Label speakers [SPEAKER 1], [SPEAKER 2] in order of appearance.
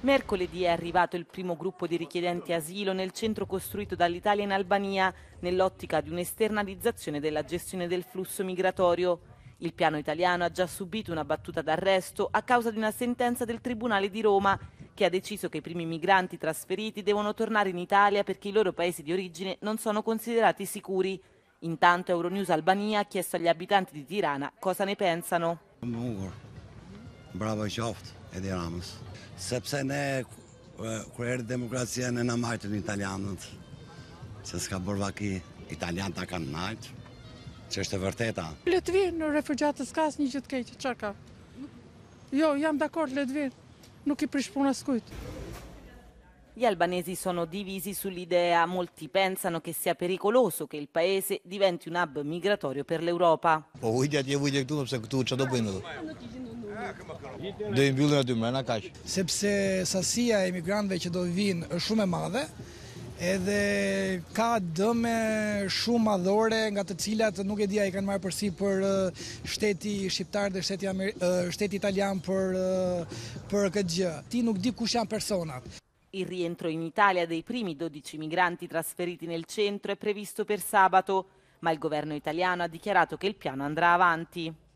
[SPEAKER 1] Mercoledì è arrivato il primo gruppo di richiedenti asilo nel centro costruito dall'Italia in Albania nell'ottica di un'esternalizzazione della gestione del flusso migratorio. Il piano italiano ha già subito una battuta d'arresto a causa di una sentenza del Tribunale di Roma che ha deciso che i primi migranti trasferiti devono tornare in Italia perché i loro paesi di origine non sono considerati sicuri. Intanto Euronews Albania ha chiesto agli abitanti di Tirana cosa ne pensano.
[SPEAKER 2] Bravo, Joft. Edi Ramës. Sepse ne, kërë eh, erë demokracia, ne në majtën italianët, që s'ka bërë vaki, italian ta kanë najtë, që është e vërteta.
[SPEAKER 3] Letvir në refugjatës ka asë një gjithë keqë, që ka? Jo, jam dakord Letvir, nuk i prishpuna s'kujtë. Gli
[SPEAKER 1] albanesi sono divisi sull'idea, molti pensano che sia pericoloso che il paese diventi un hub migratorio per l'Europa.
[SPEAKER 4] Po, ujtja atje, ujtja këtu, sepse këtu çfarë do bëjnë ato? do i mbyllin aty mrena kaq. Sepse
[SPEAKER 1] sasia e emigrantëve që do vinë është
[SPEAKER 4] shumë e madhe, edhe ka dëme shumë madhore nga të cilat nuk e dia i kanë marrë përsi për shteti shqiptar dhe shteti, Ameri shteti italian për, për këtë gjë. Ti nuk di kush janë personat.
[SPEAKER 1] Il rientro in Italia dei primi 12 migranti trasferiti nel centro è previsto per sabato, ma il governo italiano ha dichiarato che il piano andrà avanti.